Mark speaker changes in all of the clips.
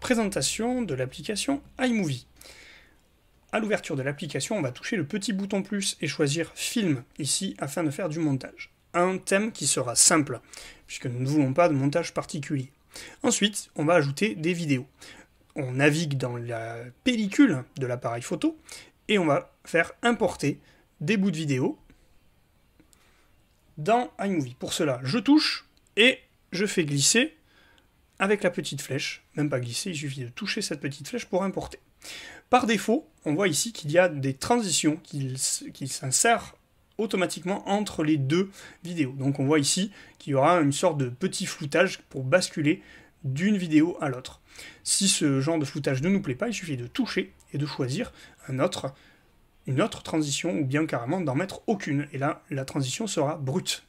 Speaker 1: présentation de l'application iMovie. À l'ouverture de l'application, on va toucher le petit bouton plus et choisir film ici afin de faire du montage. Un thème qui sera simple, puisque nous ne voulons pas de montage particulier. Ensuite, on va ajouter des vidéos. On navigue dans la pellicule de l'appareil photo et on va faire importer des bouts de vidéo dans iMovie. Pour cela, je touche et je fais glisser avec la petite flèche, même pas glisser, il suffit de toucher cette petite flèche pour importer. Par défaut, on voit ici qu'il y a des transitions qui, s'insèrent automatiquement entre les deux vidéos. Donc on voit ici qu'il y aura une sorte de petit floutage pour basculer d'une vidéo à l'autre. Si ce genre de floutage ne nous plaît pas, il suffit de toucher et de choisir un autre, une autre transition ou bien carrément d'en mettre aucune. Et là, la transition sera brute.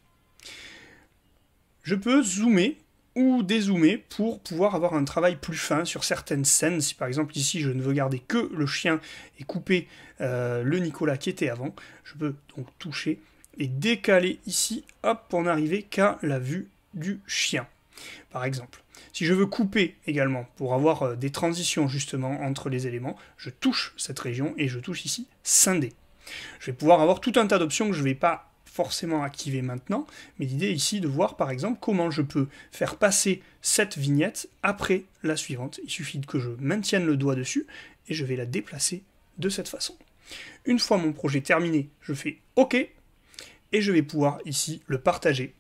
Speaker 1: Je peux zoomer ou dézoomer pour pouvoir avoir un travail plus fin sur certaines scènes. Si par exemple ici je ne veux garder que le chien et couper euh, le Nicolas qui était avant, je peux donc toucher et décaler ici, hop, pour n'arriver qu'à la vue du chien, par exemple. Si je veux couper également pour avoir euh, des transitions justement entre les éléments, je touche cette région et je touche ici scinder. Je vais pouvoir avoir tout un tas d'options que je ne vais pas forcément activé maintenant, mais l'idée ici de voir par exemple comment je peux faire passer cette vignette après la suivante. Il suffit que je maintienne le doigt dessus et je vais la déplacer de cette façon. Une fois mon projet terminé, je fais OK et je vais pouvoir ici le partager.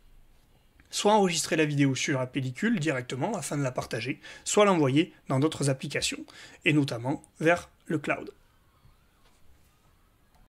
Speaker 1: Soit enregistrer la vidéo sur la pellicule directement afin de la partager, soit l'envoyer dans d'autres applications et notamment vers le cloud.